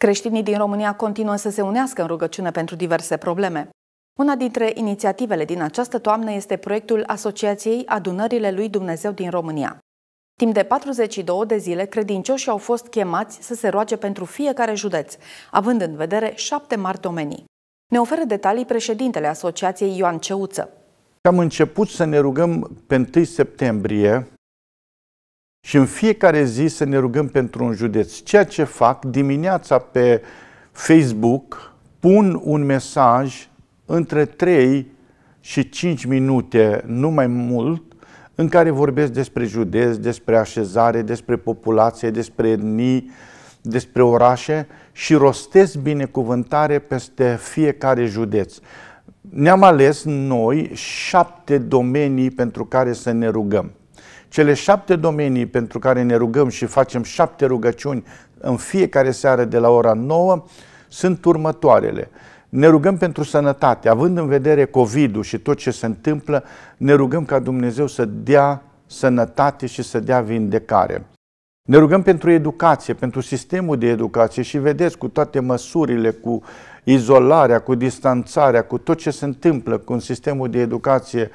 Creștinii din România continuă să se unească în rugăciune pentru diverse probleme. Una dintre inițiativele din această toamnă este proiectul Asociației Adunările lui Dumnezeu din România. Timp de 42 de zile, credincioșii au fost chemați să se roage pentru fiecare județ, având în vedere șapte mari domenii. Ne oferă detalii președintele Asociației Ioan Ceuță. Am început să ne rugăm pe 1 septembrie și în fiecare zi să ne rugăm pentru un județ. Ceea ce fac dimineața pe Facebook, pun un mesaj între 3 și 5 minute, nu mai mult, în care vorbesc despre județ, despre așezare, despre populație, despre etnii, despre orașe și rostesc binecuvântare peste fiecare județ. Ne-am ales noi șapte domenii pentru care să ne rugăm. Cele șapte domenii pentru care ne rugăm și facem șapte rugăciuni în fiecare seară de la ora 9 sunt următoarele. Ne rugăm pentru sănătate, având în vedere COVID-ul și tot ce se întâmplă, ne rugăm ca Dumnezeu să dea sănătate și să dea vindecare. Ne rugăm pentru educație, pentru sistemul de educație și vedeți cu toate măsurile, cu izolarea, cu distanțarea, cu tot ce se întâmplă cu sistemul de educație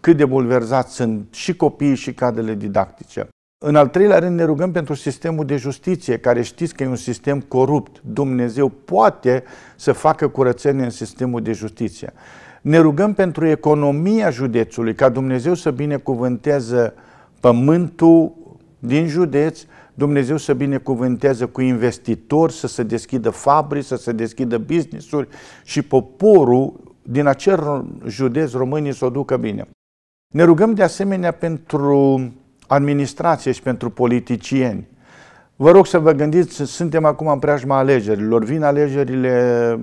cât de bulverzați sunt și copiii și cadrele didactice. În al treilea rând ne rugăm pentru sistemul de justiție, care știți că e un sistem corupt. Dumnezeu poate să facă curățenie în sistemul de justiție. Ne rugăm pentru economia județului, ca Dumnezeu să binecuvânteze pământul din județ, Dumnezeu să binecuvânteze cu investitori, să se deschidă fabrici, să se deschidă business și poporul din acel județ românii să o ducă bine. Ne rugăm de asemenea pentru administrație și pentru politicieni. Vă rog să vă gândiți, suntem acum în preajma alegerilor, vin alegerile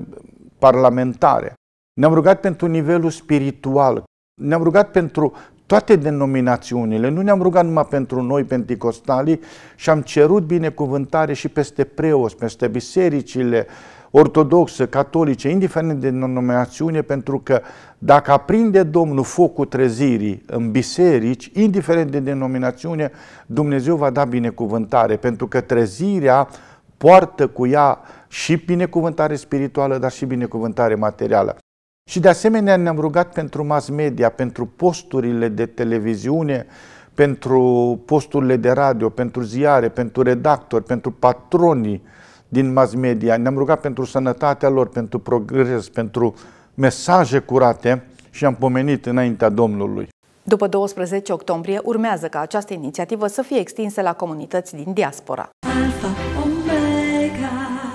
parlamentare. Ne-am rugat pentru nivelul spiritual, ne-am rugat pentru toate denominațiunile, nu ne-am rugat numai pentru noi, penticostalii, și am cerut binecuvântare și peste preoți, peste bisericile, uh, ortodoxă, catolice, indiferent de denominațiune, pentru că dacă aprinde Domnul focul trezirii în biserici, indiferent de denominațiune, Dumnezeu va da binecuvântare, pentru că trezirea poartă cu ea și binecuvântare spirituală, dar și binecuvântare materială. Și de asemenea ne-am rugat pentru mass media, pentru posturile de televiziune, pentru posturile de radio, pentru ziare, pentru redactori, pentru patronii din mass media, ne-am rugat pentru sănătatea lor, pentru progres, pentru mesaje curate și am pomenit înaintea Domnului. După 12 octombrie urmează ca această inițiativă să fie extinsă la comunități din diaspora. Alpha, Omega.